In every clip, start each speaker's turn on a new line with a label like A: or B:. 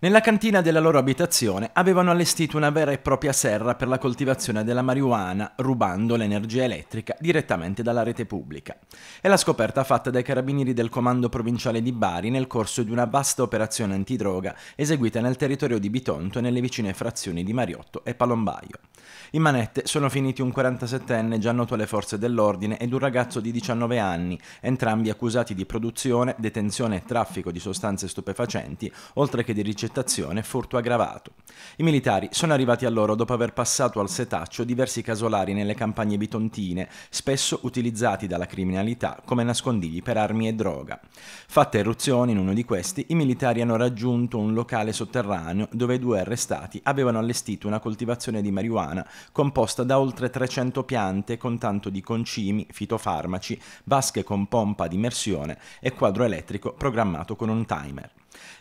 A: Nella cantina della loro abitazione avevano allestito una vera e propria serra per la coltivazione della marijuana, rubando l'energia elettrica direttamente dalla rete pubblica. È la scoperta fatta dai carabinieri del comando provinciale di Bari nel corso di una vasta operazione antidroga eseguita nel territorio di Bitonto e nelle vicine frazioni di Mariotto e Palombaio. In manette sono finiti un 47enne già noto alle forze dell'ordine ed un ragazzo di 19 anni, entrambi accusati di produzione, detenzione e traffico di sostanze stupefacenti, oltre che di ricettazione e furto aggravato. I militari sono arrivati a loro dopo aver passato al setaccio diversi casolari nelle campagne bitontine, spesso utilizzati dalla criminalità come nascondigli per armi e droga. Fatta eruzione in uno di questi, i militari hanno raggiunto un locale sotterraneo dove i due arrestati avevano allestito una coltivazione di marijuana italiana, composta da oltre 300 piante con tanto di concimi, fitofarmaci, vasche con pompa di immersione e quadro elettrico programmato con un timer.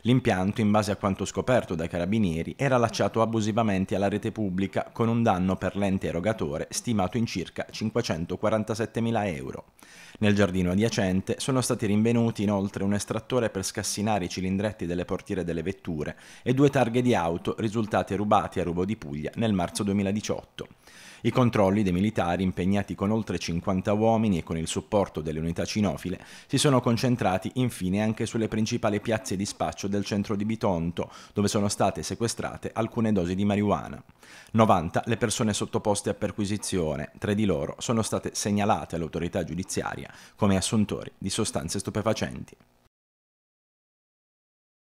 A: L'impianto, in base a quanto scoperto dai carabinieri, era allacciato abusivamente alla rete pubblica con un danno per l'ente erogatore stimato in circa 547.000 euro. Nel giardino adiacente sono stati rinvenuti inoltre un estrattore per scassinare i cilindretti delle portiere delle vetture e due targhe di auto risultate rubate a Rubo di Puglia nel marzo 2018. I controlli dei militari impegnati con oltre 50 uomini e con il supporto delle unità cinofile si sono concentrati infine anche sulle principali piazze di spaccio del centro di Bitonto, dove sono state sequestrate alcune dosi di marijuana. 90 le persone sottoposte a perquisizione, tre di loro sono state segnalate all'autorità giudiziaria come assuntori di sostanze stupefacenti.